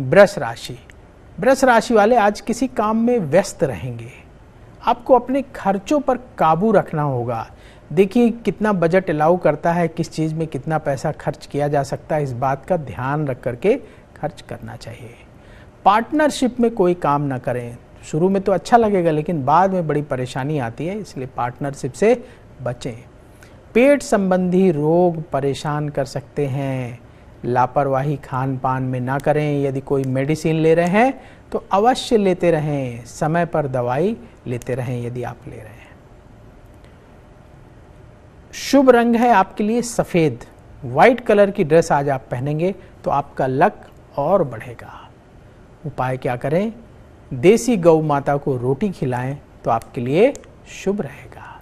वृष राशि वृष राशि वाले आज किसी काम में व्यस्त रहेंगे आपको अपने खर्चों पर काबू रखना होगा देखिए कितना बजट अलाउ करता है किस चीज़ में कितना पैसा खर्च किया जा सकता है इस बात का ध्यान रख करके खर्च करना चाहिए पार्टनरशिप में कोई काम ना करें शुरू में तो अच्छा लगेगा लेकिन बाद में बड़ी परेशानी आती है इसलिए पार्टनरशिप से बचें पेट संबंधी रोग परेशान कर सकते हैं लापरवाही खान पान में ना करें यदि कोई मेडिसिन ले रहे हैं तो अवश्य लेते रहें समय पर दवाई लेते रहें यदि आप ले रहे हैं शुभ रंग है आपके लिए सफ़ेद व्हाइट कलर की ड्रेस आज आप पहनेंगे तो आपका लक और बढ़ेगा उपाय क्या करें देसी गौ माता को रोटी खिलाएं तो आपके लिए शुभ रहेगा